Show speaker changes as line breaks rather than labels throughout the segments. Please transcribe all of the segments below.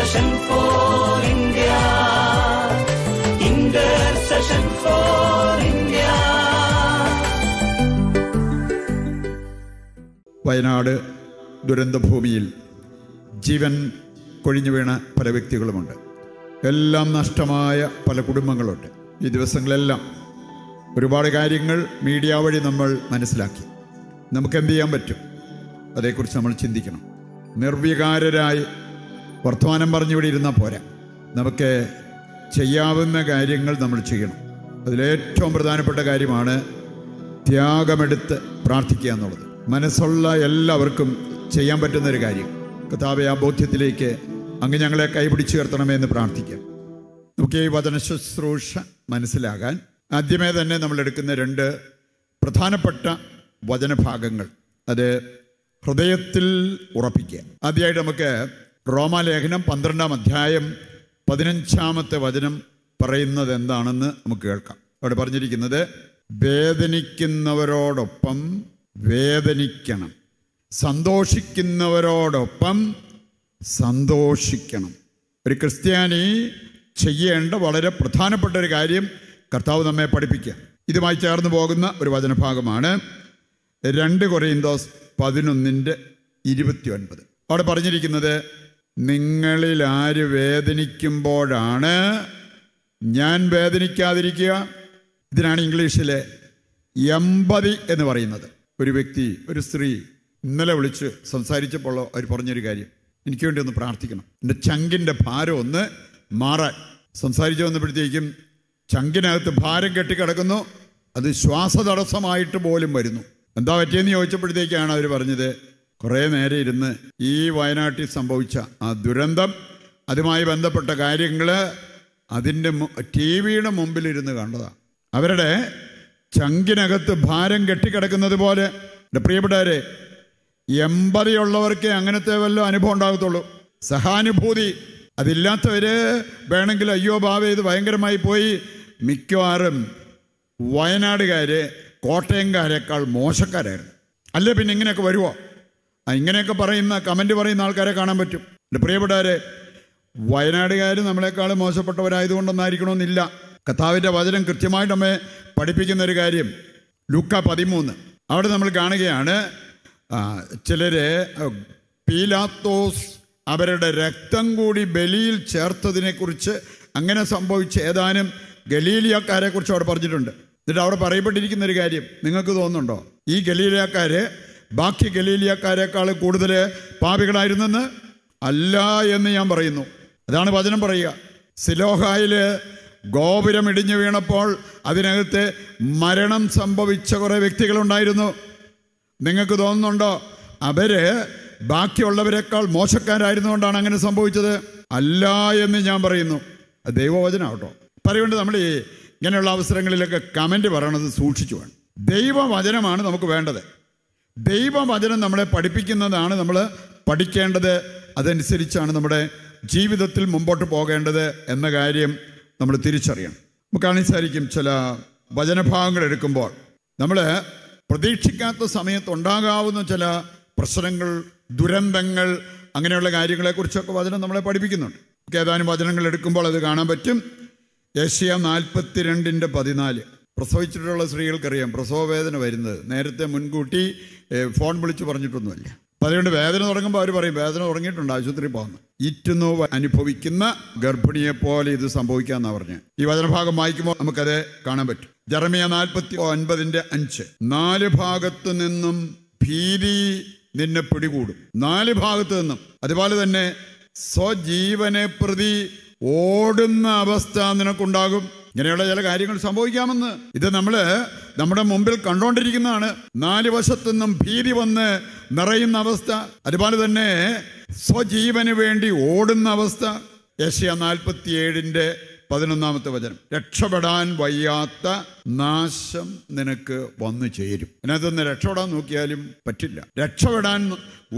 intercession for India. Intercession for India. Wayanad ദുരന്തഭൂമിയിൽ ജീവൻ കൊഴിഞ്ഞു വീണ പല വ്യക്തികളുമുണ്ട് എല്ലാം നഷ്ടമായ പല കുടുംബങ്ങളുണ്ട് ഈ ദിവസങ്ങളെല്ലാം ഒരുപാട് കാര്യങ്ങൾ മീഡിയ വഴി നമ്മൾ മനസ്സിലാക്കി നമുക്ക് എന്ത് ചെയ്യാൻ പറ്റും അതേക്കുറിച്ച് നമ്മൾ ചിന്തിക്കണം നിർവികാരരായി വർത്തമാനം പറഞ്ഞിവിടെ ഇരുന്നാൽ പോരാ നമുക്ക് ചെയ്യാവുന്ന കാര്യങ്ങൾ നമ്മൾ ചെയ്യണം അതിലേറ്റവും പ്രധാനപ്പെട്ട കാര്യമാണ് ത്യാഗമെടുത്ത് പ്രാർത്ഥിക്കുക എന്നുള്ളത് മനസ്സുള്ള എല്ലാവർക്കും ചെയ്യാൻ പറ്റുന്ന ഒരു കാര്യം കഥാപ ആ ബോധ്യത്തിലേക്ക് അങ്ങ് ഞങ്ങളെ കൈപിടിച്ചു ഉയർത്തണമേ എന്ന് പ്രാർത്ഥിക്കാം നമുക്ക് ഈ വചന ശുശ്രൂഷ മനസ്സിലാകാൻ ആദ്യമേ തന്നെ നമ്മൾ എടുക്കുന്ന രണ്ട് പ്രധാനപ്പെട്ട വചനഭാഗങ്ങൾ അത് ഹൃദയത്തിൽ ഉറപ്പിക്കുക ആദ്യമായിട്ട് നമുക്ക് റോമാലേഖനം പന്ത്രണ്ടാം അധ്യായം പതിനഞ്ചാമത്തെ വചനം പറയുന്നത് എന്താണെന്ന് നമുക്ക് കേൾക്കാം അവിടെ പറഞ്ഞിരിക്കുന്നത് വേദനിക്കുന്നവരോടൊപ്പം വേദനിക്കണം സന്തോഷിക്കുന്നവരോടൊപ്പം സന്തോഷിക്കണം ഒരു ക്രിസ്ത്യാനി ചെയ്യേണ്ട വളരെ പ്രധാനപ്പെട്ട ഒരു കാര്യം കർത്താവ് നമ്മെ പഠിപ്പിക്കുക ഇതുമായി ചേർന്ന് പോകുന്ന ഒരു വചനഭാഗമാണ് രണ്ട് കൊറിയന്തോസ് പതിനൊന്നിൻ്റെ ഇരുപത്തി ഒൻപത് അവിടെ പറഞ്ഞിരിക്കുന്നത് നിങ്ങളിൽ ആര് വേദനിക്കുമ്പോഴാണ് ഞാൻ വേദനിക്കാതിരിക്കുക ഇതിനാണ് ഇംഗ്ലീഷിലെ എമ്പതി എന്ന് പറയുന്നത് ഒരു വ്യക്തി ഒരു സ്ത്രീ ഇന്നലെ വിളിച്ച് സംസാരിച്ചപ്പോൾ അവർ പറഞ്ഞൊരു കാര്യം എനിക്ക് വേണ്ടി ഒന്ന് പ്രാർത്ഥിക്കണം എൻ്റെ ചങ്കിൻ്റെ ഭാരം ഒന്ന് മാറാൻ സംസാരിച്ചു വന്നപ്പോഴത്തേക്കും ചങ്കിനകത്ത് ഭാരം കെട്ടിക്കിടക്കുന്നു അത് ശ്വാസതടസ്സമായിട്ട് പോലും വരുന്നു എന്താ പറ്റിയെന്ന് ചോദിച്ചപ്പോഴത്തേക്കാണ് അവർ പറഞ്ഞത് കുറേ നേരെ ഇരുന്ന് ഈ വയനാട്ടിൽ സംഭവിച്ച ആ ദുരന്തം അതുമായി ബന്ധപ്പെട്ട കാര്യങ്ങൾ അതിൻ്റെ ടി വിയുടെ മുമ്പിലിരുന്ന് കണ്ടതാണ് അവരുടെ ചങ്കിനകത്ത് ഭാരം കെട്ടിക്കിടക്കുന്നത് പോലെ എൻ്റെ പ്രിയപ്പെട്ടവരെ എമ്പതിയുള്ളവർക്ക് അങ്ങനത്തെ വല്ല അനുഭവം ഉണ്ടാകത്തുള്ളൂ സഹാനുഭൂതി അതില്ലാത്തവർ വേണമെങ്കിൽ അയ്യോ ഭാവ ഇത് ഭയങ്കരമായി പോയി മിക്കവാറും വയനാടുകാർ കോട്ടയംകാരേക്കാൾ മോശക്കാരായിരുന്നു അല്ലേ പിന്നെ ഇങ്ങനെയൊക്കെ വരുമോ ഇങ്ങനെയൊക്കെ പറയുന്ന കമൻറ്റ് പറയുന്ന ആൾക്കാരെ കാണാൻ പറ്റും എൻ്റെ പ്രിയപ്പെട്ടവരെ വയനാടുകാർ നമ്മളെക്കാൾ മോശപ്പെട്ടവരായതുകൊണ്ടൊന്നായിരിക്കണമെന്നില്ല കഥാവിൻ്റെ വചനം കൃത്യമായിട്ട് നമ്മെ പഠിപ്പിക്കുന്ന ഒരു കാര്യം ലുക്ക പതിമൂന്ന് അവിടെ നമ്മൾ കാണുകയാണ് ചിലർ പീലാത്തോസ് അവരുടെ രക്തം കൂടി ബലിയിൽ ചേർത്തതിനെക്കുറിച്ച് അങ്ങനെ സംഭവിച്ച ഏതാനും ഗലീലിയക്കാരെക്കുറിച്ച് അവിടെ പറഞ്ഞിട്ടുണ്ട് എന്നിട്ട് അവിടെ പറയപ്പെട്ടിരിക്കുന്ന ഒരു കാര്യം നിങ്ങൾക്ക് തോന്നുന്നുണ്ടോ ഈ ഗലീലിയക്കാർ ബാക്കി ഗലീലിയക്കാരെക്കാൾ കൂടുതൽ പാപികളായിരുന്നെന്ന് അല്ല എന്ന് ഞാൻ പറയുന്നു അതാണ് വചനം പറയുക സിലോഹായിൽ ഗോപുരം ഇടിഞ്ഞു വീണപ്പോൾ അതിനകത്ത് മരണം സംഭവിച്ച കുറേ വ്യക്തികളുണ്ടായിരുന്നു നിങ്ങൾക്ക് തോന്നുന്നുണ്ടോ അവര് ബാക്കിയുള്ളവരെക്കാൾ കൊണ്ടാണ് അങ്ങനെ സംഭവിച്ചത് അല്ല എന്ന് ഞാൻ പറയുന്നു ദൈവവചനാട്ടോ പറയുകൊണ്ട് നമ്മൾ ഇങ്ങനെയുള്ള അവസരങ്ങളിലൊക്കെ കമൻറ്റ് പറയണത് സൂക്ഷിച്ചു വേണം ദൈവവചനമാണ് നമുക്ക് വേണ്ടത് ദൈവവചനം നമ്മളെ പഠിപ്പിക്കുന്നതാണ് നമ്മൾ പഠിക്കേണ്ടത് അതനുസരിച്ചാണ് നമ്മുടെ ജീവിതത്തിൽ മുമ്പോട്ട് പോകേണ്ടത് എന്ന കാര്യം നമ്മൾ തിരിച്ചറിയണം നമുക്ക് അനുസരിക്കും ചില വചനഭാഗങ്ങൾ എടുക്കുമ്പോൾ നമ്മൾ പ്രതീക്ഷിക്കാത്ത സമയത്ത് ഉണ്ടാകാവുന്ന ചില പ്രശ്നങ്ങൾ ദുരന്തങ്ങൾ അങ്ങനെയുള്ള കാര്യങ്ങളെക്കുറിച്ചൊക്കെ വചനം നമ്മളെ പഠിപ്പിക്കുന്നുണ്ട് ഏതാനും വചനങ്ങൾ എടുക്കുമ്പോൾ അത് കാണാൻ പറ്റും ഏഷ്യ നാൽപ്പത്തിരണ്ടിൻ്റെ പതിനാല് പ്രസവിച്ചിട്ടുള്ള സ്ത്രീകൾക്കറിയാം പ്രസവ വേദന വരുന്നത് നേരത്തെ മുൻകൂട്ടി ഫോൺ വിളിച്ച് പറഞ്ഞിട്ടൊന്നുമില്ല അപ്പം അതുകൊണ്ട് വേദന തുടങ്ങുമ്പോൾ അവർ പറയും വേദന തുടങ്ങിയിട്ടുണ്ട് ആശുപത്രി പോകുന്നു ഇറ്റുന്നു അനുഭവിക്കുന്ന ഗർഭിണിയെ പോലെ ഇത് സംഭവിക്കാമെന്നാണ് പറഞ്ഞ് ഈ വചനഭാഗം വായിക്കുമ്പോൾ നമുക്കത് കാണാൻ പറ്റും ജർമിയ നാൽപ്പത്തി ഒൻപതിൻ്റെ അഞ്ച് നാല് ഭാഗത്തു നിന്നും ഭീതി നിന്നെ പിടികൂടും നാല് ഭാഗത്തു നിന്നും അതുപോലെ തന്നെ സ്വജീവനെ പ്രതി ഓടുന്ന അവസ്ഥ നിനക്കുണ്ടാകും ഇങ്ങനെയുള്ള ചില കാര്യങ്ങൾ സംഭവിക്കാമെന്ന് ഇത് നമ്മൾ നമ്മുടെ മുമ്പിൽ കണ്ടുകൊണ്ടിരിക്കുന്നതാണ് നാല് വശത്തു നിന്നും ഭീതി വന്ന് നിറയുന്ന അവസ്ഥ അതുപോലെ തന്നെ സ്വജീവന് വേണ്ടി ഓടുന്ന അവസ്ഥ യശ്യ നാൽപ്പത്തിയേഴിൻ്റെ പതിനൊന്നാമത്തെ വചനം രക്ഷപ്പെടാൻ വയ്യാത്ത നാശം നിനക്ക് വന്നു ചേരും അതിനകത്തുനിന്ന് രക്ഷപ്പെടാൻ നോക്കിയാലും പറ്റില്ല രക്ഷപ്പെടാൻ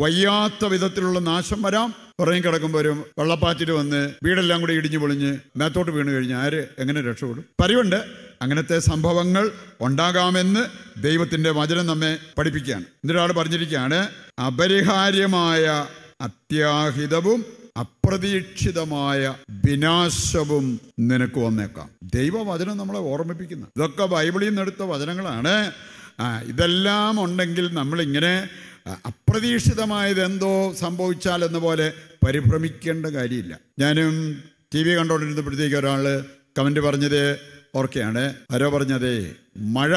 വയ്യാത്ത വിധത്തിലുള്ള നാശം വരാം പുറകെ കിടക്കുമ്പോൾ ഒരു വെള്ളപ്പാറ്റിൽ വന്ന് വീടെല്ലാം കൂടി ഇടിഞ്ഞു പൊളിഞ്ഞ് മേത്തോട്ട് വീണ് കഴിഞ്ഞാൽ ആര് എങ്ങനെ രക്ഷപ്പെടും പരിവുണ്ട് അങ്ങനത്തെ സംഭവങ്ങൾ ഉണ്ടാകാമെന്ന് ദൈവത്തിൻ്റെ വചനം നമ്മെ പഠിപ്പിക്കുകയാണ് എന്നിട്ടൊരാൾ പറഞ്ഞിരിക്കുകയാണ് അപരിഹാര്യമായ അത്യാഹിതവും അപ്രതീക്ഷിതമായ വിനാശവും നിനക്ക് വന്നേക്കാം ദൈവവചനം നമ്മളെ ഓർമ്മിപ്പിക്കുന്നു ഇതൊക്കെ ബൈബിളിൽ നിന്ന് എടുത്ത വചനങ്ങളാണ് ഇതെല്ലാം ഉണ്ടെങ്കിൽ നമ്മളിങ്ങനെ അപ്രതീക്ഷിതമായത് എന്തോ സംഭവിച്ചാൽ എന്ന പോലെ പരിഭ്രമിക്കേണ്ട കാര്യമില്ല ഞാനും ടി വി കണ്ടുകൊണ്ടിരുന്നപ്പോഴത്തേക്ക് ഒരാൾ കമൻ്റ് പറഞ്ഞത് ഓർക്കെയാണ് ആരോ പറഞ്ഞതേ മഴ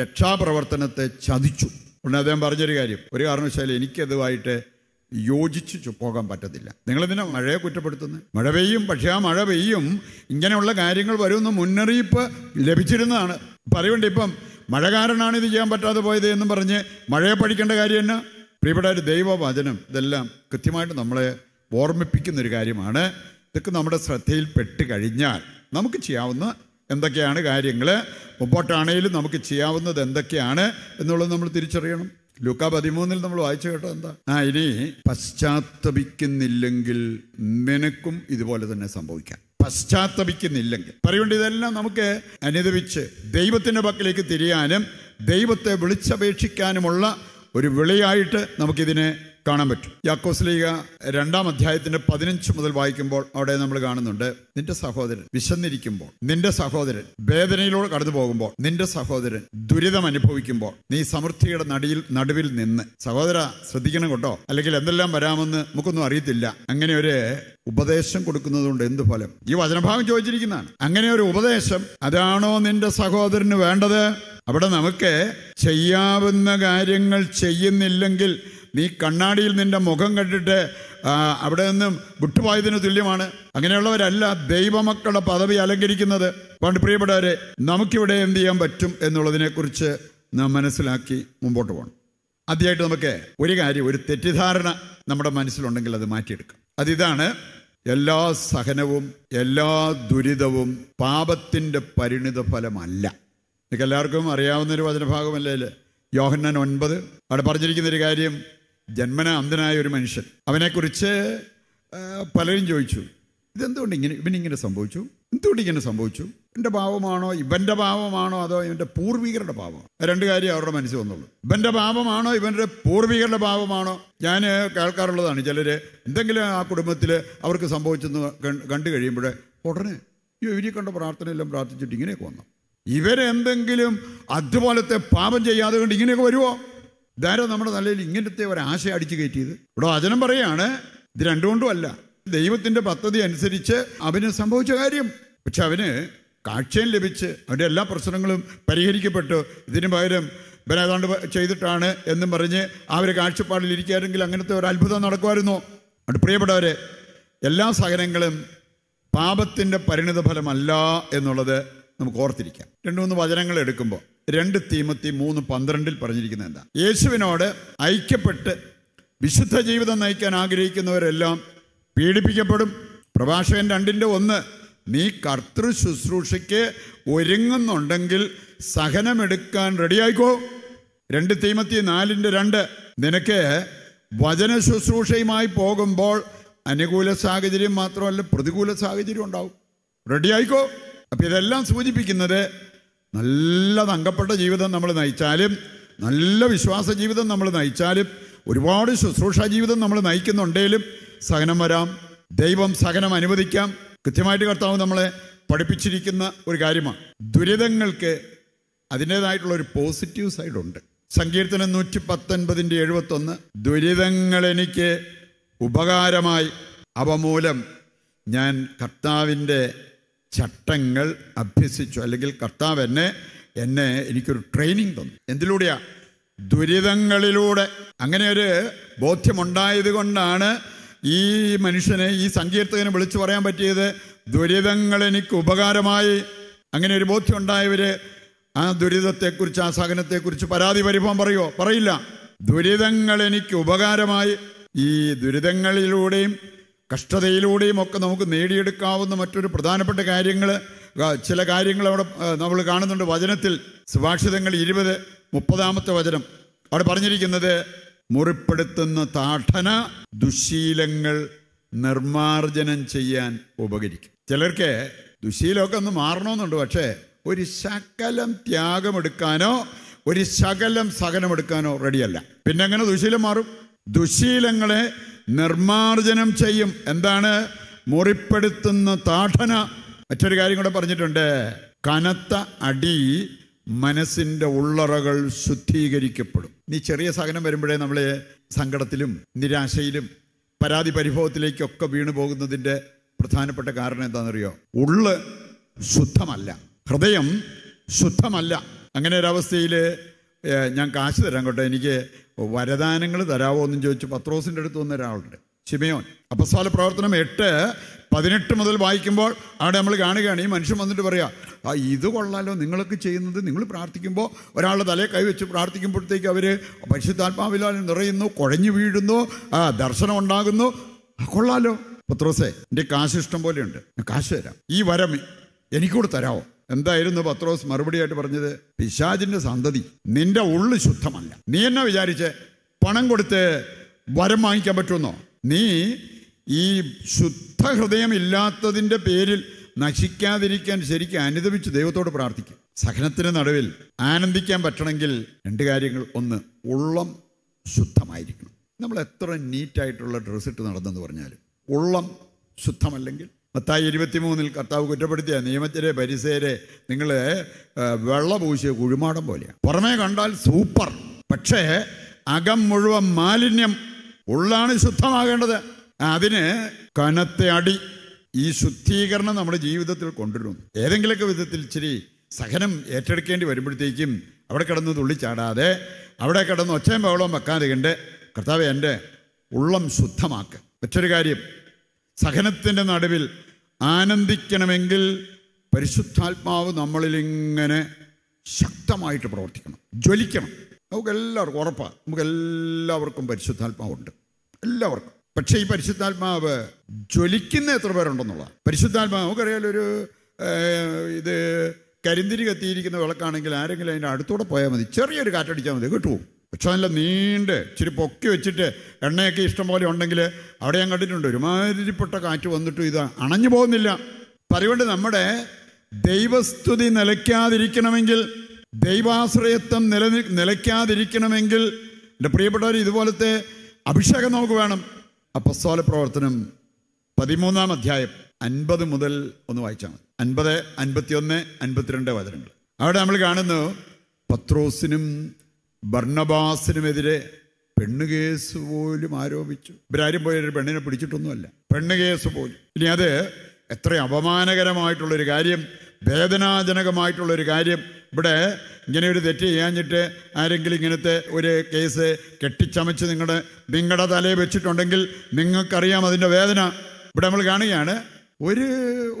രക്ഷാപ്രവർത്തനത്തെ ചതിച്ചു ഉടനെ അദ്ദേഹം പറഞ്ഞൊരു കാര്യം ഒരു കാരണവശാലും എനിക്കതുമായിട്ട് യോജിച്ച് പോകാൻ പറ്റത്തില്ല നിങ്ങളെന്തിനാ മഴയെ കുറ്റപ്പെടുത്തുന്നത് മഴ പെയ്യും പക്ഷേ ആ മഴ പെയ്യും ഇങ്ങനെയുള്ള കാര്യങ്ങൾ വരുമെന്ന് മുന്നറിയിപ്പ് ലഭിച്ചിരുന്നതാണ് പറയുണ്ട് ഇപ്പം മഴ കാരണമാണ് ഇത് ചെയ്യാൻ പറ്റാതെ പോയത് എന്ന് പറഞ്ഞ് മഴയെ പഠിക്കേണ്ട കാര്യം തന്നെ പ്രിയപ്പെട്ട ഒരു ദൈവവചനം ഇതെല്ലാം കൃത്യമായിട്ട് നമ്മളെ ഓർമ്മിപ്പിക്കുന്ന ഒരു കാര്യമാണ് ഇതൊക്കെ നമ്മുടെ ശ്രദ്ധയിൽ പെട്ട് കഴിഞ്ഞാൽ നമുക്ക് ചെയ്യാവുന്ന എന്തൊക്കെയാണ് കാര്യങ്ങൾ മുമ്പോട്ടാണെങ്കിലും നമുക്ക് ചെയ്യാവുന്നത് എന്തൊക്കെയാണ് എന്നുള്ളത് നമ്മൾ തിരിച്ചറിയണം ലൂക്ക പതിമൂന്നിൽ നമ്മൾ വായിച്ചു കേട്ടോ എന്താ ആ ഇനി പശ്ചാത്തപിക്കുന്നില്ലെങ്കിൽ നിനക്കും ഇതുപോലെ തന്നെ സംഭവിക്കാം പശ്ചാത്തപിക്കുന്നില്ലെങ്കിൽ പറയുകൊണ്ട് ഇതെല്ലാം നമുക്ക് അനുദവിച്ച് ദൈവത്തിൻ്റെ പക്കലേക്ക് തിരിയാനും ദൈവത്തെ വിളിച്ചപേക്ഷിക്കാനുമുള്ള ഒരു വിളിയായിട്ട് നമുക്കിതിനെ കാണാൻ പറ്റും യാക്കോസ്ലീഗ രണ്ടാം അധ്യായത്തിന്റെ പതിനഞ്ച് മുതൽ വായിക്കുമ്പോൾ അവിടെ നമ്മൾ കാണുന്നുണ്ട് നിന്റെ സഹോദരൻ വിശന്നിരിക്കുമ്പോൾ നിന്റെ സഹോദരൻ വേദനയിലൂടെ കടന്നു പോകുമ്പോൾ നിന്റെ സഹോദരൻ ദുരിതം അനുഭവിക്കുമ്പോൾ നീ സമൃദ്ധിയുടെ നടിയിൽ നടുവിൽ നിന്ന് സഹോദര ശ്രദ്ധിക്കണം കേട്ടോ അല്ലെങ്കിൽ എന്തെല്ലാം വരാമെന്ന് നമുക്കൊന്നും അറിയത്തില്ല അങ്ങനെ ഒരു ഉപദേശം കൊടുക്കുന്നതുകൊണ്ട് എന്ത് ഫലം ഈ വചനഭാവം ചോദിച്ചിരിക്കുന്നതാണ് അങ്ങനെ ഒരു ഉപദേശം അതാണോ നിന്റെ സഹോദരന് വേണ്ടത് അവിടെ നമുക്ക് ചെയ്യാവുന്ന കാര്യങ്ങൾ ചെയ്യുന്നില്ലെങ്കിൽ നീ കണ്ണാടിയിൽ നിന്റെ മുഖം കണ്ടിട്ട് അവിടെ നിന്നും വിട്ടുപോയതിന് തുല്യമാണ് അങ്ങനെയുള്ളവരല്ല ദൈവമക്കളുടെ പദവി അലങ്കരിക്കുന്നത് പണ്ട് പ്രിയപ്പെട്ടവരെ നമുക്കിവിടെ എന്ത് ചെയ്യാൻ പറ്റും എന്നുള്ളതിനെക്കുറിച്ച് നാം മനസ്സിലാക്കി മുമ്പോട്ട് പോകണം ആദ്യമായിട്ട് നമുക്ക് ഒരു കാര്യം ഒരു തെറ്റിദ്ധാരണ നമ്മുടെ മനസ്സിലുണ്ടെങ്കിൽ അത് മാറ്റിയെടുക്കാം അതിതാണ് എല്ലാ സഹനവും എല്ലാ ദുരിതവും പാപത്തിൻ്റെ പരിണിത ഫലമല്ല നിങ്ങൾക്ക് എല്ലാവർക്കും അറിയാവുന്ന ഒരു വചനഭാഗമല്ലേ യോഹന്നാൻ ഒൻപത് അവിടെ പറഞ്ഞിരിക്കുന്ന ഒരു കാര്യം ജന്മന അന്ധനായ ഒരു മനുഷ്യൻ അവനെക്കുറിച്ച് പലരും ചോദിച്ചു ഇതെന്തുകൊണ്ട് ഇങ്ങനെ ഇവനിങ്ങനെ സംഭവിച്ചു എന്തുകൊണ്ട് ഇങ്ങനെ സംഭവിച്ചു എൻ്റെ പാപമാണോ ഇവൻ്റെ പാപമാണോ അതോ ഇവൻ്റെ പൂർവികരുടെ പാപമാണോ രണ്ട് കാര്യം അവരുടെ മനസ്സിൽ വന്നുള്ളൂ ഇവൻ്റെ പാപമാണോ ഇവൻ്റെ പൂർവികരുടെ പാപമാണോ ഞാൻ കേൾക്കാറുള്ളതാണ് ചിലർ എന്തെങ്കിലും ആ കുടുംബത്തിൽ അവർക്ക് സംഭവിച്ചെന്ന് കണ്ടു കഴിയുമ്പോൾ ഉടനെ ഈ ഇവനെ കണ്ട പ്രാർത്ഥനയെല്ലാം പ്രാർത്ഥിച്ചിട്ട് ഇങ്ങനെയൊക്കെ വന്നു ഇവരെന്തെങ്കിലും അതുപോലത്തെ പാപം ചെയ്യാതെ കൊണ്ട് ഇങ്ങനെയൊക്കെ വരുമോ ഇതാരോ നമ്മുടെ നല്ലതിൽ ഇങ്ങനത്തെ ഒരാശ അടിച്ചു കയറ്റിയത് ഇവിടെ വചനം പറയാണ് ഇത് രണ്ടുകൊണ്ടും അല്ല പദ്ധതി അനുസരിച്ച് അവന് സംഭവിച്ച കാര്യം പക്ഷെ അവന് കാഴ്ചയും ലഭിച്ച് അവൻ്റെ എല്ലാ പ്രശ്നങ്ങളും പരിഹരിക്കപ്പെട്ടു ഇതിന് പകരം ഇവനേതാണ്ട് ചെയ്തിട്ടാണ് എന്നും പറഞ്ഞ് ആ ഒരു കാഴ്ചപ്പാടിൽ ഇരിക്കുകയാണെങ്കിൽ അങ്ങനത്തെ ഒരു അത്ഭുതം നടക്കുമായിരുന്നു അതുകൊണ്ട് പ്രിയപ്പെട്ടവരെ എല്ലാ സഹനങ്ങളും പാപത്തിൻ്റെ പരിണിത ഫലമല്ല എന്നുള്ളത് നമുക്ക് ഓർത്തിരിക്കാം രണ്ട് മൂന്ന് വചനങ്ങൾ എടുക്കുമ്പോൾ രണ്ട് തീമത്തി മൂന്ന് പന്ത്രണ്ടിൽ പറഞ്ഞിരിക്കുന്നത് എന്താ യേശുവിനോട് ഐക്യപ്പെട്ട് വിശുദ്ധ ജീവിതം നയിക്കാൻ ആഗ്രഹിക്കുന്നവരെല്ലാം പീഡിപ്പിക്കപ്പെടും പ്രഭാഷകൻ രണ്ടിൻ്റെ ഒന്ന് നീ കർത്തൃ ശുശ്രൂഷയ്ക്ക് ഒരുങ്ങുന്നുണ്ടെങ്കിൽ സഹനമെടുക്കാൻ റെഡിയായിക്കോ രണ്ട് തീമത്തി നാലിൻ്റെ രണ്ട് നിനക്ക് വചന ശുശ്രൂഷയുമായി പോകുമ്പോൾ അനുകൂല സാഹചര്യം മാത്രമല്ല പ്രതികൂല സാഹചര്യം ഉണ്ടാവും റെഡിയായിക്കോ അപ്പം ഇതെല്ലാം സൂചിപ്പിക്കുന്നത് നല്ല തങ്കപ്പെട്ട ജീവിതം നമ്മൾ നയിച്ചാലും നല്ല വിശ്വാസ ജീവിതം നമ്മൾ നയിച്ചാലും ഒരുപാട് ശുശ്രൂഷ ജീവിതം നമ്മൾ നയിക്കുന്നുണ്ടെങ്കിലും സഹനം വരാം ദൈവം സഹനം അനുവദിക്കാം കൃത്യമായിട്ട് കർത്താവ് നമ്മളെ പഠിപ്പിച്ചിരിക്കുന്ന ഒരു കാര്യമാണ് ദുരിതങ്ങൾക്ക് അതിൻ്റെതായിട്ടുള്ള ഒരു പോസിറ്റീവ് സൈഡുണ്ട് സങ്കീർത്തനം നൂറ്റി പത്തൊൻപതിൻ്റെ എഴുപത്തൊന്ന് ദുരിതങ്ങൾ എനിക്ക് ഉപകാരമായി അവമൂലം ഞാൻ കർത്താവിൻ്റെ ചട്ടങ്ങൾ അഭ്യസിച്ചു അല്ലെങ്കിൽ കർത്താവ് എന്നെ എന്നെ എനിക്കൊരു ട്രെയിനിങ് തന്നു എന്തിലൂടെയാ ദുരിതങ്ങളിലൂടെ അങ്ങനെ ഒരു ബോധ്യമുണ്ടായത് കൊണ്ടാണ് ഈ മനുഷ്യനെ ഈ സങ്കീർത്തകനെ വിളിച്ചു പറയാൻ പറ്റിയത് ദുരിതങ്ങൾ എനിക്ക് ഉപകാരമായി അങ്ങനെ ഒരു ബോധ്യം ഉണ്ടായവർ ആ ദുരിതത്തെക്കുറിച്ച് ആ സഹനത്തെക്കുറിച്ച് പരാതി പരിഭവം പറയുമോ പറയില്ല ദുരിതങ്ങൾ എനിക്ക് ഉപകാരമായി ഈ ദുരിതങ്ങളിലൂടെയും കഷ്ടതയിലൂടെയും ഒക്കെ നമുക്ക് നേടിയെടുക്കാവുന്ന മറ്റൊരു പ്രധാനപ്പെട്ട കാര്യങ്ങൾ ചില കാര്യങ്ങൾ അവിടെ നമ്മൾ കാണുന്നുണ്ട് വചനത്തിൽ സുഭാഷിതങ്ങൾ ഇരുപത് മുപ്പതാമത്തെ വചനം അവിടെ പറഞ്ഞിരിക്കുന്നത് മുറിപ്പെടുത്തുന്ന താഠന ദുശീലങ്ങൾ നിർമാർജനം ചെയ്യാൻ ഉപകരിക്കും ചിലർക്ക് ദുശീലമൊക്കെ ഒന്ന് മാറണമെന്നുണ്ട് പക്ഷേ ഒരു ശകലം ത്യാഗമെടുക്കാനോ ഒരു ശകലം സഹനമെടുക്കാനോ റെഡിയല്ല പിന്നെ അങ്ങനെ ദുശീലം മാറും ദുശീലങ്ങളെ നിർമാർജനം ചെയ്യും എന്താണ് മുറിപ്പെടുത്തുന്ന താഠന മറ്റൊരു കാര്യം കൂടെ പറഞ്ഞിട്ടുണ്ട് കനത്ത അടി മനസ്സിൻ്റെ ഉള്ളറകൾ ശുദ്ധീകരിക്കപ്പെടും നീ ചെറിയ സഹനം വരുമ്പോഴേ നമ്മളെ സങ്കടത്തിലും നിരാശയിലും പരാതി പരിഭവത്തിലേക്കൊക്കെ വീണു പോകുന്നതിൻ്റെ പ്രധാനപ്പെട്ട കാരണം എന്താണെന്നറിയോ ഉള്ള് ശുദ്ധമല്ല ഹൃദയം ശുദ്ധമല്ല അങ്ങനെ ഒരവസ്ഥയിൽ ഞാൻ കാശ് തരാം കേട്ടോ എനിക്ക് വരദാനങ്ങൾ തരാമോ എന്നും ചോദിച്ചു പത്രോസിൻ്റെ അടുത്ത് വന്ന ഒരാളുണ്ട് ശിമയോൻ അപ്പസ്വാല പ്രവർത്തനം എട്ട് പതിനെട്ട് മുതൽ വായിക്കുമ്പോൾ അവിടെ നമ്മൾ കാണുകയാണ് ഈ മനുഷ്യൻ വന്നിട്ട് പറയാ ആ ഇത് കൊള്ളാലോ നിങ്ങളൊക്കെ ചെയ്യുന്നത് നിങ്ങൾ പ്രാർത്ഥിക്കുമ്പോൾ ഒരാളുടെ തലയെ കൈവച്ച് പ്രാർത്ഥിക്കുമ്പോഴത്തേക്ക് അവർ പരിശുദ്ധാത്മാവിലാൽ നിറയുന്നു കുഴഞ്ഞു വീഴുന്നു ദർശനം ഉണ്ടാകുന്നു കൊള്ളാലോ പത്രോസേ എൻ്റെ കാശ് ഇഷ്ടം പോലെയുണ്ട് കാശ് തരാം ഈ വരം എനിക്കൂടെ തരാമോ എന്തായിരുന്നു പത്രോസ് മറുപടിയായിട്ട് പറഞ്ഞത് പിശാജിന്റെ സന്തതി നിന്റെ ഉള്ള് ശുദ്ധമല്ല നീ എന്നെ വിചാരിച്ച് പണം കൊടുത്ത് വരം വാങ്ങിക്കാൻ പറ്റുമെന്നോ നീ ഈ ശുദ്ധ ഹൃദയം ഇല്ലാത്തതിൻ്റെ പേരിൽ നശിക്കാതിരിക്കാൻ ശരിക്കും അനുദവിച്ച് ദൈവത്തോട് പ്രാർത്ഥിക്കും സഹനത്തിന് നടുവിൽ ആനന്ദിക്കാൻ പറ്റണമെങ്കിൽ രണ്ട് കാര്യങ്ങൾ ഒന്ന് ഉള്ളം ശുദ്ധമായിരിക്കണം നമ്മൾ എത്ര നീറ്റായിട്ടുള്ള ഡ്രസ്സ് ഇട്ട് നടന്നെന്ന് പറഞ്ഞാൽ ഉള്ളം ശുദ്ധമല്ലെങ്കിൽ പത്തായി ഇരുപത്തിമൂന്നിൽ കർത്താവ് കുറ്റപ്പെടുത്തിയ നിയമത്തിലെ പരിസേരെ നിങ്ങൾ വെള്ള കുഴിമാടം പോലെയാണ് പുറമേ കണ്ടാൽ സൂപ്പർ പക്ഷേ അകം മുഴുവൻ മാലിന്യം ഉള്ളാണ് ശുദ്ധമാകേണ്ടത് അതിന് കനത്തെ അടി ഈ ശുദ്ധീകരണം നമ്മുടെ ജീവിതത്തിൽ കൊണ്ടുവരും ഏതെങ്കിലുമൊക്കെ വിധത്തിൽ ഇച്ചിരി സഹനം ഏറ്റെടുക്കേണ്ടി വരുമ്പോഴത്തേക്കും അവിടെ കിടന്ന് തുള്ളിച്ചാടാതെ അവിടെ കിടന്ന് ഒച്ചയും ബഹളവും വെക്കാതെ കണ്ട് കർത്താവ് എൻ്റെ ഉള്ളം ശുദ്ധമാക്കുക മറ്റൊരു കാര്യം സഹനത്തിൻ്റെ നടുവിൽ ആനന്ദിക്കണമെങ്കിൽ പരിശുദ്ധാത്മാവ് നമ്മളിലിങ്ങനെ ശക്തമായിട്ട് പ്രവർത്തിക്കണം ജ്വലിക്കണം നമുക്ക് എല്ലാവർക്കും ഉറപ്പാണ് നമുക്ക് എല്ലാവർക്കും പരിശുദ്ധാത്മാവുണ്ട് എല്ലാവർക്കും പക്ഷേ ഈ പരിശുദ്ധാത്മാവ് ജ്വലിക്കുന്ന എത്ര പേരുണ്ടെന്നുള്ള പരിശുദ്ധാത്മാവ് നമുക്കറിയാലോ ഒരു ഇത് കരിന്തിരി കത്തിയിരിക്കുന്ന വിളക്കാണെങ്കിൽ ആരെങ്കിലും അതിൻ്റെ അടുത്തൂടെ പോയാൽ മതി ചെറിയൊരു കാറ്റടിച്ചാൽ മതി കിട്ടുമോ പക്ഷെ നല്ല നീണ്ട് ഇച്ചിരി പൊക്കി വെച്ചിട്ട് എണ്ണയൊക്കെ ഇഷ്ടംപോലെ ഉണ്ടെങ്കിൽ അവിടെ ഞാൻ കണ്ടിട്ടുണ്ട് ഒരുമാതിരിപ്പെട്ട കാറ്റ് വന്നിട്ടും ഇത് അണഞ്ഞു പോകുന്നില്ല പറയുകൊണ്ട് നമ്മുടെ ദൈവസ്തുതി നിലയ്ക്കാതിരിക്കണമെങ്കിൽ ദൈവാശ്രയത്വം നില നിലയ്ക്കാതിരിക്കണമെങ്കിൽ എൻ്റെ പ്രിയപ്പെട്ടവർ ഇതുപോലത്തെ അഭിഷേകം നമുക്ക് വേണം അപ്പസ്തോല പ്രവർത്തനം പതിമൂന്നാം അധ്യായം അൻപത് മുതൽ ഒന്ന് വായിച്ചാൽ മതി അൻപത് അൻപത്തിയൊന്ന് അൻപത്തിരണ്ട് വചനങ്ങൾ അവിടെ നമ്മൾ കാണുന്നു പത്രോസിനും ഭർണബാസിനുമെതിരെ പെണ്ണ് കേസ് പോലും ആരോപിച്ചു ഇവരാരും പോയ ഒരു പെണ്ണിനെ പിടിച്ചിട്ടൊന്നുമല്ല പെണ്ണ് കേസ് പോലും ഇനി അത് എത്ര അപമാനകരമായിട്ടുള്ളൊരു കാര്യം വേദനാജനകമായിട്ടുള്ളൊരു കാര്യം ഇവിടെ ഇങ്ങനെ ഒരു തെറ്റ് ചെയ്യാഞ്ഞിട്ട് ആരെങ്കിലും ഇങ്ങനത്തെ ഒരു കേസ് കെട്ടിച്ചമച്ച് നിങ്ങളുടെ നിങ്ങളുടെ തലയിൽ വെച്ചിട്ടുണ്ടെങ്കിൽ നിങ്ങൾക്കറിയാം അതിൻ്റെ വേദന ഇവിടെ നമ്മൾ കാണുകയാണ് ഒരു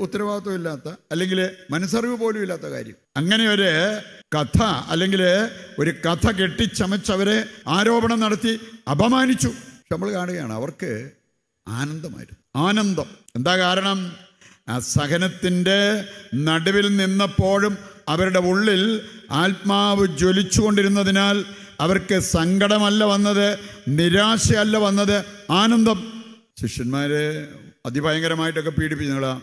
ഉത്തരവാദിത്വം ഇല്ലാത്ത അല്ലെങ്കിൽ മനസ്സറിവ് പോലും ഇല്ലാത്ത കാര്യം അങ്ങനെ ഒരു കഥ അല്ലെങ്കിൽ ഒരു കഥ കെട്ടിച്ചമച്ചവരെ ആരോപണം നടത്തി അപമാനിച്ചു പക്ഷെ നമ്മൾ കാണുകയാണ് അവർക്ക് ആനന്ദമായിരുന്നു ആനന്ദം എന്താ കാരണം ആ സഹനത്തിൻ്റെ നടുവിൽ നിന്നപ്പോഴും അവരുടെ ഉള്ളിൽ ആത്മാവ് ജ്വലിച്ചുകൊണ്ടിരുന്നതിനാൽ അവർക്ക് സങ്കടമല്ല വന്നത് നിരാശയല്ല വന്നത് ആനന്ദം ശിഷ്യന്മാരെ അതിഭയങ്കരമായിട്ടൊക്കെ പീഡിപ്പിച്ചു നിങ്ങളാ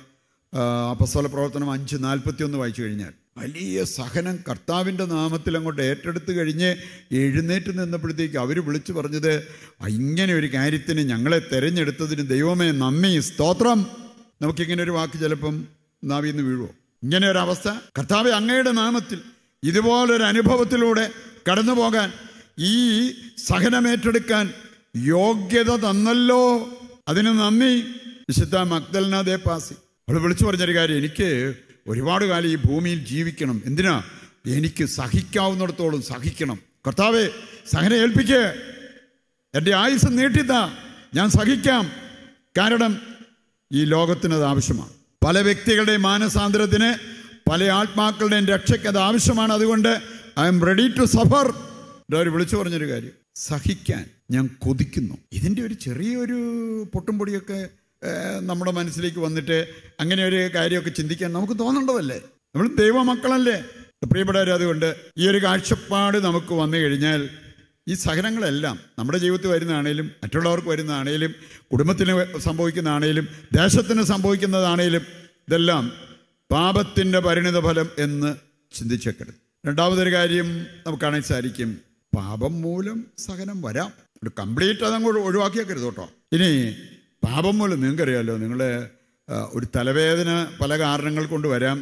അപസ്വല പ്രവർത്തനം അഞ്ച് നാൽപ്പത്തി ഒന്ന് വായിച്ചു കഴിഞ്ഞാൽ വലിയ സഹനം കർത്താവിൻ്റെ നാമത്തിൽ അങ്ങോട്ട് ഏറ്റെടുത്ത് കഴിഞ്ഞ് എഴുന്നേറ്റ് നിന്നപ്പോഴത്തേക്ക് അവർ വിളിച്ചു പറഞ്ഞത് ഇങ്ങനെ ഒരു കാര്യത്തിന് ഞങ്ങളെ തിരഞ്ഞെടുത്തതിന് ദൈവമേ നമ്മി സ്തോത്രം നമുക്കിങ്ങനെ ഒരു വാക്ക് ചിലപ്പം നാവിൽ നിന്ന് വീഴുമോ ഇങ്ങനെ ഒരു അവസ്ഥ കർത്താവ് അങ്ങയുടെ നാമത്തിൽ ഇതുപോലൊരു അനുഭവത്തിലൂടെ കടന്നു പോകാൻ ഈ സഹനമേറ്റെടുക്കാൻ യോഗ്യത തന്നല്ലോ അതിന് നന്ദി വിശുദ്ധ മക്ദൽന പാസി അവൾ വിളിച്ചു പറഞ്ഞൊരു കാര്യം എനിക്ക് ഒരുപാട് കാലം ഈ ഭൂമിയിൽ ജീവിക്കണം എന്തിനാ എനിക്ക് സഹിക്കാവുന്നിടത്തോളം സഹിക്കണം കർത്താവെ സഹന ഏൽപ്പിക്കേ എൻ്റെ ആയുസ് നീട്ടിത്താ ഞാൻ സഹിക്കാം കാരണം ഈ ലോകത്തിന് അത് ആവശ്യമാണ് പല വ്യക്തികളുടെ മാനസാന്തരത്തിന് പല ആത്മാക്കളുടെയും രക്ഷയ്ക്ക് അത് ആവശ്യമാണ് അതുകൊണ്ട് I'm ready to suffer അവർ വിളിച്ചു പറഞ്ഞൊരു കാര്യം സഹിക്കാൻ ഞാൻ കൊതിക്കുന്നു ഇതിൻ്റെ ഒരു ചെറിയൊരു പൊട്ടും പൊടിയൊക്കെ നമ്മുടെ മനസ്സിലേക്ക് വന്നിട്ട് അങ്ങനെ ഒരു കാര്യമൊക്കെ ചിന്തിക്കാൻ നമുക്ക് തോന്നണ്ടതല്ലേ നമ്മൾ ദൈവമക്കളല്ലേ പ്രിയപ്പെട്ടവർ അതുകൊണ്ട് ഈ ഒരു കാഴ്ചപ്പാട് നമുക്ക് വന്നു കഴിഞ്ഞാൽ ഈ സഹനങ്ങളെല്ലാം നമ്മുടെ ജീവിതത്തിൽ വരുന്നതാണേലും മറ്റുള്ളവർക്ക് വരുന്നതാണേലും കുടുംബത്തിന് സംഭവിക്കുന്നതാണേലും ദേശത്തിന് സംഭവിക്കുന്നതാണേലും ഇതെല്ലാം പാപത്തിൻ്റെ പരിണിത ഫലം എന്ന് ചിന്തിച്ചേക്കരുത് രണ്ടാമതൊരു കാര്യം നമുക്കാണെ സാധിക്കും പാപം മൂലം സഹനം വരാം ഒരു കംപ്ലീറ്റ് അതങ്ങോട്ട് ഒഴിവാക്കിയേക്കരുത് കേട്ടോ ഇനി പാപം മൂലം നിങ്ങൾക്കറിയാമല്ലോ നിങ്ങളെ ഒരു തലവേദന പല കാരണങ്ങൾ കൊണ്ട് വരാം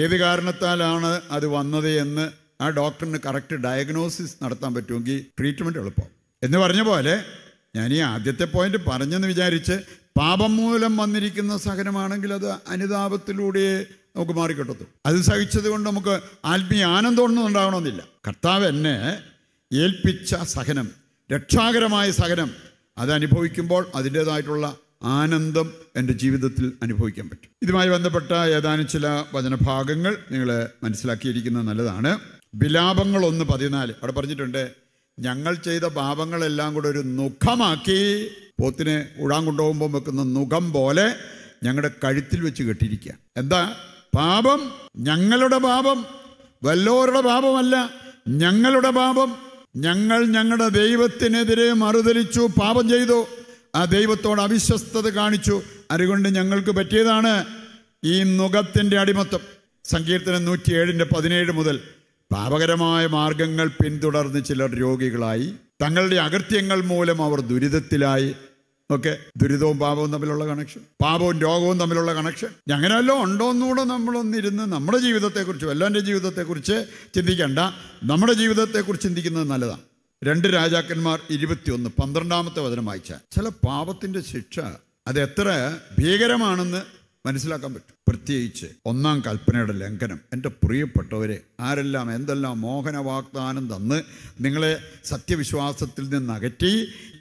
ഏത് കാരണത്താലാണ് അത് വന്നത് എന്ന് ആ ഡോക്ടറിന് കറക്റ്റ് ഡയഗ്നോസിസ് നടത്താൻ പറ്റുമെങ്കിൽ ട്രീറ്റ്മെൻറ്റ് എളുപ്പം എന്ന് പറഞ്ഞ പോലെ ഞാൻ ഈ ആദ്യത്തെ പോയിന്റ് പറഞ്ഞെന്ന് വിചാരിച്ച് പാപം മൂലം വന്നിരിക്കുന്ന സഹനമാണെങ്കിൽ അത് അനുതാപത്തിലൂടെ നമുക്ക് മാറിക്കിട്ടത്തു അത് സഹിച്ചത് കൊണ്ട് നമുക്ക് ആത്മീയ ആനന്ദമൊന്നും ഉണ്ടാകണമെന്നില്ല കർത്താവ് എന്നെ ഏൽപ്പിച്ച സഹനം രക്ഷാകരമായ സഹനം അതനുഭവിക്കുമ്പോൾ അതിൻ്റേതായിട്ടുള്ള ആനന്ദം എൻ്റെ ജീവിതത്തിൽ അനുഭവിക്കാൻ പറ്റും ഇതുമായി ബന്ധപ്പെട്ട ഏതാനും ചില വചനഭാഗങ്ങൾ നിങ്ങൾ മനസ്സിലാക്കിയിരിക്കുന്നത് നല്ലതാണ് ഒന്ന് പതിനാല് അവിടെ പറഞ്ഞിട്ടുണ്ട് ഞങ്ങൾ ചെയ്ത പാപങ്ങളെല്ലാം കൂടെ ഒരു നുഖമാക്കി പോത്തിനെ ഉഴാൻ കൊണ്ടുപോകുമ്പോൾ വെക്കുന്ന നുഖം പോലെ ഞങ്ങളുടെ കഴുത്തിൽ വെച്ച് കെട്ടിയിരിക്കുക എന്താ പാപം ഞങ്ങളുടെ പാപം വല്ലോരുടെ പാപമല്ല ഞങ്ങളുടെ പാപം ഞങ്ങൾ ഞങ്ങളുടെ ദൈവത്തിനെതിരെ മറുതലിച്ചു പാപം ചെയ്തു ആ ദൈവത്തോട് അവിശ്വസ്തത കാണിച്ചു അതുകൊണ്ട് ഞങ്ങൾക്ക് പറ്റിയതാണ് ഈ നുഖത്തിൻ്റെ അടിമത്തം സങ്കീർത്തനം നൂറ്റി ഏഴിൻ്റെ പതിനേഴ് മുതൽ പാപകരമായ മാർഗങ്ങൾ പിന്തുടർന്ന് ചിലർ രോഗികളായി തങ്ങളുടെ അകൃത്യങ്ങൾ മൂലം അവർ ദുരിതത്തിലായി ഓക്കെ ദുരിതവും പാപവും തമ്മിലുള്ള കണക്ഷൻ പാപവും രോഗവും തമ്മിലുള്ള കണക്ഷൻ അങ്ങനെയല്ലോ ഉണ്ടോന്നുകൂടെ നമ്മളൊന്നിരുന്ന് നമ്മുടെ ജീവിതത്തെക്കുറിച്ച് എല്ലാവൻ്റെ ജീവിതത്തെക്കുറിച്ച് ചിന്തിക്കേണ്ട നമ്മുടെ ജീവിതത്തെക്കുറിച്ച് ചിന്തിക്കുന്നത് നല്ലതാണ് രണ്ട് രാജാക്കന്മാർ ഇരുപത്തിയൊന്ന് പന്ത്രണ്ടാമത്തെ വചനം വായിച്ച ചില പാപത്തിൻ്റെ ശിക്ഷ അത് എത്ര ഭീകരമാണെന്ന് മനസ്സിലാക്കാൻ പറ്റും പ്രത്യേകിച്ച് ഒന്നാം കൽപ്പനയുടെ ലംഘനം എൻ്റെ പ്രിയപ്പെട്ടവരെ ആരെല്ലാം എന്തെല്ലാം മോഹന വാഗ്ദാനം തന്ന് നിങ്ങളെ സത്യവിശ്വാസത്തിൽ നിന്ന് അകറ്റി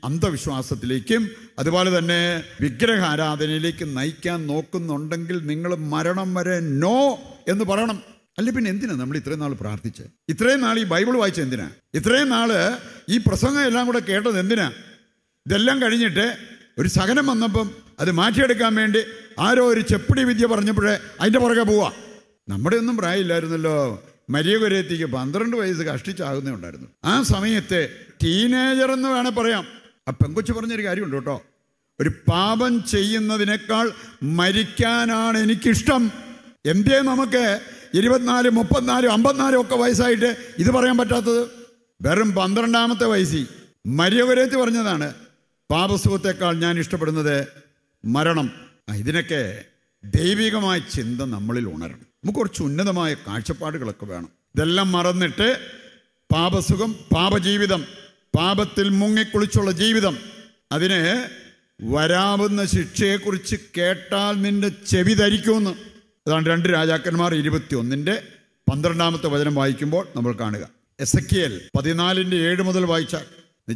അന്ധവിശ്വാസത്തിലേക്കും അതുപോലെ തന്നെ വിഗ്രഹാരാധനയിലേക്ക് നയിക്കാൻ നോക്കുന്നുണ്ടെങ്കിൽ നിങ്ങൾ മരണം വരെ നോ എന്ന് പറയണം അല്ലെ പിന്നെ എന്തിനാ നമ്മൾ ഇത്രയും നാൾ പ്രാർത്ഥിച്ച് ഇത്രയും നാൾ ഈ ബൈബിൾ വായിച്ച എന്തിനാ ഇത്രയും നാൾ ഈ പ്രസംഗം എല്ലാം കൂടെ കേട്ടത് എന്തിനാ ഇതെല്ലാം കഴിഞ്ഞിട്ട് ഒരു സഹനം വന്നപ്പം അത് മാറ്റിയെടുക്കാൻ വേണ്ടി ആരോ ഒരു ചെപ്പടി വിദ്യ പറഞ്ഞപ്പോഴേ അതിൻ്റെ പുറകെ പോവാ നമ്മുടെ ഒന്നും പ്രായമില്ലായിരുന്നല്ലോ മരിയ കുരേത്തിക്ക് പന്ത്രണ്ട് വയസ്സ് കഷ്ടിച്ചാകുന്നേ ഉണ്ടായിരുന്നു ആ സമയത്ത് ടീനേജർ എന്ന് വേണേൽ പറയാം ആ പെങ്കൊച്ചു പറഞ്ഞൊരു കാര്യമുണ്ട് കേട്ടോ ഒരു പാപം ചെയ്യുന്നതിനേക്കാൾ മരിക്കാനാണ് എനിക്കിഷ്ടം എന്തേ നമുക്ക് ഇരുപത്തിനാല് മുപ്പത്തിനാല് അമ്പത്തിനാലും ഒക്കെ വയസ്സായിട്ട് ഇത് പറയാൻ പറ്റാത്തത് വെറും പന്ത്രണ്ടാമത്തെ വയസ്സിൽ മരിയ കുരേത്തി പറഞ്ഞതാണ് പാപസുഖത്തേക്കാൾ ഞാൻ ഇഷ്ടപ്പെടുന്നത് മരണം ഇതിനൊക്കെ ദൈവികമായ ചിന്ത നമ്മളിൽ ഉണരണം നമുക്ക് കുറച്ച് ഉന്നതമായ കാഴ്ചപ്പാടുകളൊക്കെ വേണം ഇതെല്ലാം മറന്നിട്ട് പാപസുഖം പാപജീവിതം പാപത്തിൽ മുങ്ങിക്കുളിച്ചുള്ള ജീവിതം അതിന് വരാവുന്ന ശിക്ഷയെക്കുറിച്ച് കേട്ടാൽ നിന്റെ ചെവി ധരിക്കുമെന്ന് അതാണ് രണ്ട് രാജാക്കന്മാർ ഒന്നിൻ്റെ പന്ത്രണ്ടാമത്തെ വചനം വായിക്കുമ്പോൾ നമ്മൾ കാണുക എസ് എ കെ എൽ പതിനാലിൻ്റെ ഏഴ് മുതൽ വായിച്ചാൽ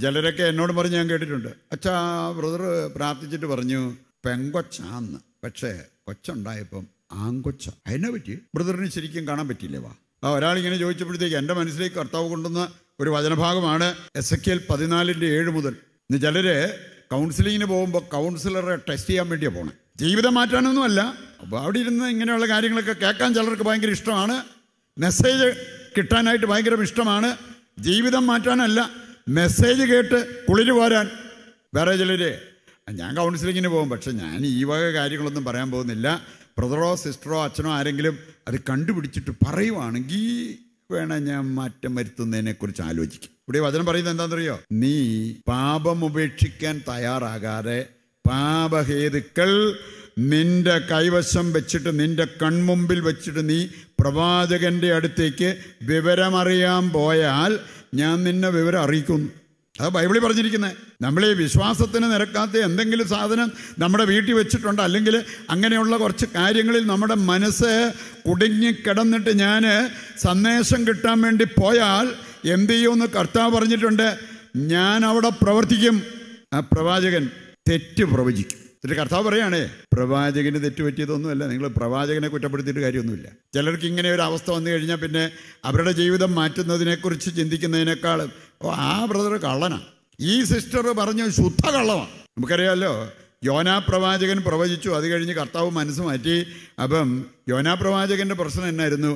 ചിലരൊക്കെ എന്നോട് പറഞ്ഞ് ഞാൻ കേട്ടിട്ടുണ്ട് അച്ഛാ ബ്രദർ പ്രാർത്ഥിച്ചിട്ട് പറഞ്ഞു പെങ്കൊച്ചാന്ന് പക്ഷേ കൊച്ചുണ്ടായപ്പം ആങ്കൊച്ച അതിനെ പറ്റി ബ്രദറിന് ശരിക്കും കാണാൻ പറ്റിയില്ലേ വാ ആ ഒരാളിങ്ങനെ ചോദിച്ചപ്പോഴത്തേക്ക് എൻ്റെ മനസ്സിലേക്ക് കർത്താവ് കൊണ്ടുവന്ന ഒരു വചനഭാഗമാണ് എസ് എ എൽ പതിനാലിൻ്റെ ഏഴ് മുതൽ ഇന്ന് ചിലർ കൗൺസിലിങ്ങിന് പോകുമ്പോൾ കൗൺസിലറെ ടെസ്റ്റ് ചെയ്യാൻ വേണ്ടിയാണ് പോകണം ജീവിതം മാറ്റാനൊന്നുമല്ല അപ്പോൾ അവിടെ ഇരുന്ന് ഇങ്ങനെയുള്ള കാര്യങ്ങളൊക്കെ കേൾക്കാൻ ചിലർക്ക് ഭയങ്കര ഇഷ്ടമാണ് മെസ്സേജ് കിട്ടാനായിട്ട് ഭയങ്കര ഇഷ്ടമാണ് ജീവിതം മാറ്റാനല്ല മെസ്സേജ് കേട്ട് കുളിര് പോരാൻ വേറെ ചിലർ ഞാൻ കൗൺസിലിങ്ങിന് പോകും പക്ഷെ ഞാൻ ഈ വക കാര്യങ്ങളൊന്നും പറയാൻ പോകുന്നില്ല ബ്രദറോ സിസ്റ്ററോ അച്ഛനോ ആരെങ്കിലും അത് കണ്ടുപിടിച്ചിട്ട് പറയുവാണെങ്കിൽ വേണം ഞാൻ മാറ്റം വരുത്തുന്നതിനെ കുറിച്ച് ആലോചിക്കും ഇവിടെ വചനം പറയുന്നത് എന്താണെന്നറിയോ നീ പാപം ഉപേക്ഷിക്കാൻ തയ്യാറാകാതെ പാപഹേതുക്കൾ നിന്റെ കൈവശം വെച്ചിട്ട് നിന്റെ കൺമുമ്പിൽ വെച്ചിട്ട് നീ പ്രവാചകന്റെ അടുത്തേക്ക് വിവരമറിയാൻ പോയാൽ ഞാൻ നിന്നെ വിവരം അറിയിക്കുന്നു അത് ബൈബിളിൽ പറഞ്ഞിരിക്കുന്നത് നമ്മൾ ഈ വിശ്വാസത്തിന് നിരക്കാത്ത എന്തെങ്കിലും സാധനം നമ്മുടെ വീട്ടിൽ വെച്ചിട്ടുണ്ട് അല്ലെങ്കിൽ അങ്ങനെയുള്ള കുറച്ച് കാര്യങ്ങളിൽ നമ്മുടെ മനസ്സ് കുടുങ്ങിക്കിടന്നിട്ട് ഞാൻ സന്ദേശം കിട്ടാൻ വേണ്ടി പോയാൽ എന്ത് ചെയ്യുമെന്ന് കർത്താവ് പറഞ്ഞിട്ടുണ്ട് ഞാൻ അവിടെ പ്രവർത്തിക്കും ആ പ്രവാചകൻ തെറ്റ് പ്രവചിക്കും എന്നിട്ട് കർത്താവ് പറയുകയാണേ പ്രവാചകന് തെറ്റുപറ്റിയതൊന്നുമല്ല നിങ്ങൾ പ്രവാചകനെ കുറ്റപ്പെടുത്തിയിട്ട് കാര്യമൊന്നുമില്ല ചിലർക്ക് ഇങ്ങനെ ഒരു അവസ്ഥ വന്നു കഴിഞ്ഞാൽ പിന്നെ അവരുടെ ജീവിതം മാറ്റുന്നതിനെക്കുറിച്ച് ചിന്തിക്കുന്നതിനേക്കാൾ ഓ ആ ബ്രദർ കള്ളനാണ് ഈ സിസ്റ്റർ പറഞ്ഞു ശുദ്ധ കള്ളമാണ് നമുക്കറിയാമല്ലോ യോനാ പ്രവാചകൻ പ്രവചിച്ചു അത് കഴിഞ്ഞ് കർത്താവ് മനസ്സ് മാറ്റി അപ്പം യോനാ പ്രവാചകൻ്റെ പ്രശ്നം എന്നായിരുന്നു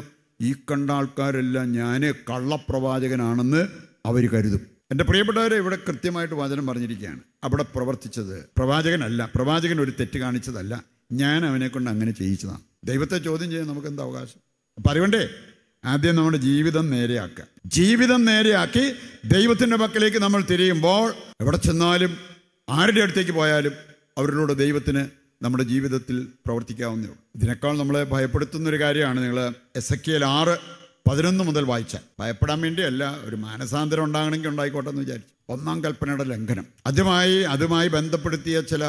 ഈ കണ്ട ആൾക്കാരെല്ലാം ഞാൻ കള്ളപ്രവാചകനാണെന്ന് അവർ കരുതും എൻ്റെ പ്രിയപ്പെട്ടവരെ ഇവിടെ കൃത്യമായിട്ട് വചനം പറഞ്ഞിരിക്കുകയാണ് അവിടെ പ്രവർത്തിച്ചത് പ്രവാചകനല്ല പ്രവാചകൻ ഒരു തെറ്റ് കാണിച്ചതല്ല ഞാൻ അവനെ കൊണ്ട് അങ്ങനെ ചെയ്യിച്ചതാണ് ദൈവത്തെ ചോദ്യം ചെയ്യാൻ നമുക്ക് എന്താ അവകാശം അപ്പം അറിവണ്ടേ ആദ്യം നമ്മുടെ ജീവിതം നേരെയാക്കുക ജീവിതം നേരെയാക്കി ദൈവത്തിൻ്റെ പക്കലേക്ക് നമ്മൾ തിരിയുമ്പോൾ എവിടെ ചെന്നാലും ആരുടെ അടുത്തേക്ക് പോയാലും അവരിലൂടെ ദൈവത്തിന് നമ്മുടെ ജീവിതത്തിൽ പ്രവർത്തിക്കാവുന്നേ ഉള്ളൂ ഇതിനേക്കാൾ നമ്മളെ ഭയപ്പെടുത്തുന്ന ഒരു കാര്യമാണ് നിങ്ങൾ എസ് എ കെ ആറ് പതിനൊന്ന് മുതൽ വായിച്ചാൽ ഭയപ്പെടാൻ വേണ്ടിയല്ല ഒരു മാനസാന്തരം ഉണ്ടാകണമെങ്കിൽ ഉണ്ടായിക്കോട്ടെ എന്ന് വിചാരിച്ചു ഒന്നാം കൽപ്പനയുടെ ലംഘനം ആദ്യമായി അതുമായി ബന്ധപ്പെടുത്തിയ ചില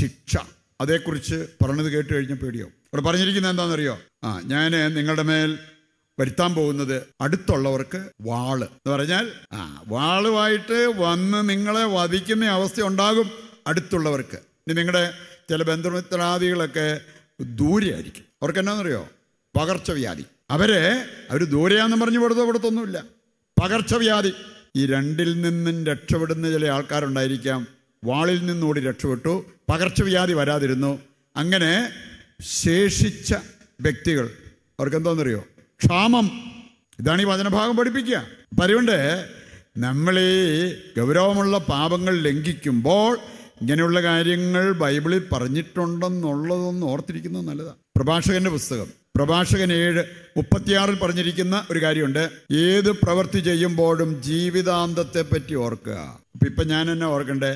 ശിക്ഷ അതേക്കുറിച്ച് പറഞ്ഞത് കേട്ട് കഴിഞ്ഞ പേടിയോ ഇവിടെ പറഞ്ഞിരിക്കുന്നത് എന്താണെന്നറിയോ ആ ഞാൻ നിങ്ങളുടെ മേൽ വരുത്താൻ പോകുന്നത് അടുത്തുള്ളവർക്ക് വാള് എന്ന് പറഞ്ഞാൽ ആ വാളുമായിട്ട് വന്ന് നിങ്ങളെ വധിക്കുന്ന അവസ്ഥ ഉണ്ടാകും അടുത്തുള്ളവർക്ക് ഇനി നിങ്ങളുടെ ചില ബന്ധുമിത്രാദികളൊക്കെ ദൂരെയായിരിക്കും അവർക്ക് എന്നാന്നറിയോ പകർച്ചവ്യാധി അവരെ അവർ ദൂരെയാണെന്ന് പറഞ്ഞു വെറുതെ കൊടുത്തൊന്നുമില്ല പകർച്ചവ്യാധി ഈ രണ്ടിൽ നിന്നും രക്ഷപ്പെടുന്ന ചില ആൾക്കാരുണ്ടായിരിക്കാം വാളിൽ നിന്നോടി രക്ഷപ്പെട്ടു പകർച്ചവ്യാധി വരാതിരുന്നു അങ്ങനെ ശേഷിച്ച വ്യക്തികൾ അവർക്കെന്തോന്നറിയോ ക്ഷാമം ഇതാണ് ഈ വചനഭാഗം പഠിപ്പിക്കുക അപ്പം അതുകൊണ്ട് ഈ ഗൗരവമുള്ള പാപങ്ങൾ ലംഘിക്കുമ്പോൾ ഇങ്ങനെയുള്ള കാര്യങ്ങൾ ബൈബിളിൽ പറഞ്ഞിട്ടുണ്ടെന്നുള്ളതൊന്ന് ഓർത്തിരിക്കുന്നത് നല്ലതാണ് പ്രഭാഷകന്റെ പുസ്തകം പ്രഭാഷകൻ ഏഴ് മുപ്പത്തിയാറിൽ പറഞ്ഞിരിക്കുന്ന ഒരു കാര്യമുണ്ട് ഏത് പ്രവൃത്തി ചെയ്യുമ്പോഴും ജീവിതാന്തത്തെ പറ്റി ഓർക്കുക അപ്പം ഇപ്പം ഞാൻ എന്നെ ഓർക്കണ്ടേ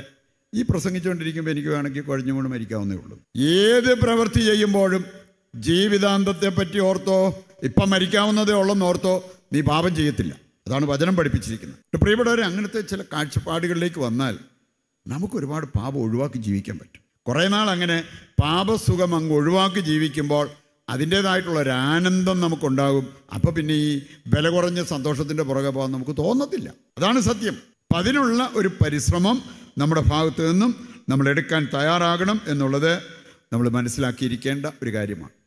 ഈ പ്രസംഗിച്ചുകൊണ്ടിരിക്കുമ്പോൾ എനിക്ക് വേണമെങ്കിൽ കുഴഞ്ഞു മരിക്കാവുന്നേ ഉള്ളൂ ഏത് പ്രവൃത്തി ചെയ്യുമ്പോഴും ജീവിതാന്തത്തെ പറ്റി ഓർത്തോ ഇപ്പം മരിക്കാവുന്നതേ ഉള്ളെന്ന് ഓർത്തോ നീ പാപം ചെയ്യത്തില്ല അതാണ് വചനം പഠിപ്പിച്ചിരിക്കുന്നത് പ്രിയപ്പെട്ടവർ അങ്ങനത്തെ ചില കാഴ്ചപ്പാടുകളിലേക്ക് വന്നാൽ നമുക്ക് ഒരുപാട് പാപം ഒഴിവാക്കി ജീവിക്കാൻ പറ്റും കുറേ നാൾ അങ്ങനെ പാപസുഖം അങ്ങ് ഒഴിവാക്കി ജീവിക്കുമ്പോൾ അതിൻ്റേതായിട്ടുള്ള ഒരു ആനന്ദം നമുക്കുണ്ടാകും അപ്പോൾ പിന്നെ ഈ വില കുറഞ്ഞ സന്തോഷത്തിന്റെ പുറകെ പോകാൻ നമുക്ക് തോന്നത്തില്ല അതാണ് സത്യം അപ്പം അതിനുള്ള ഒരു പരിശ്രമം നമ്മുടെ ഭാഗത്തു നിന്നും നമ്മൾ എടുക്കാൻ തയ്യാറാകണം എന്നുള്ളത് നമ്മൾ മനസ്സിലാക്കിയിരിക്കേണ്ട ഒരു കാര്യമാണ്